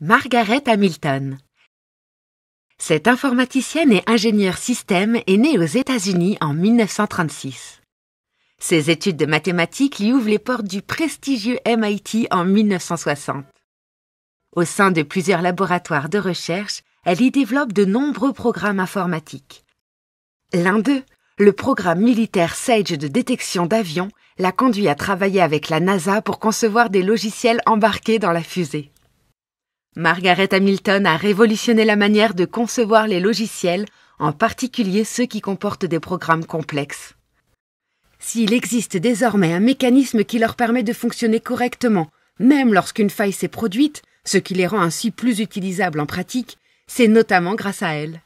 Margaret Hamilton. Cette informaticienne et ingénieure système est née aux États-Unis en 1936. Ses études de mathématiques lui ouvrent les portes du prestigieux MIT en 1960. Au sein de plusieurs laboratoires de recherche, elle y développe de nombreux programmes informatiques. L'un d'eux, le programme militaire SAGE de détection d'avions, l'a conduit à travailler avec la NASA pour concevoir des logiciels embarqués dans la fusée. Margaret Hamilton a révolutionné la manière de concevoir les logiciels, en particulier ceux qui comportent des programmes complexes. S'il existe désormais un mécanisme qui leur permet de fonctionner correctement, même lorsqu'une faille s'est produite, ce qui les rend ainsi plus utilisables en pratique, c'est notamment grâce à elle.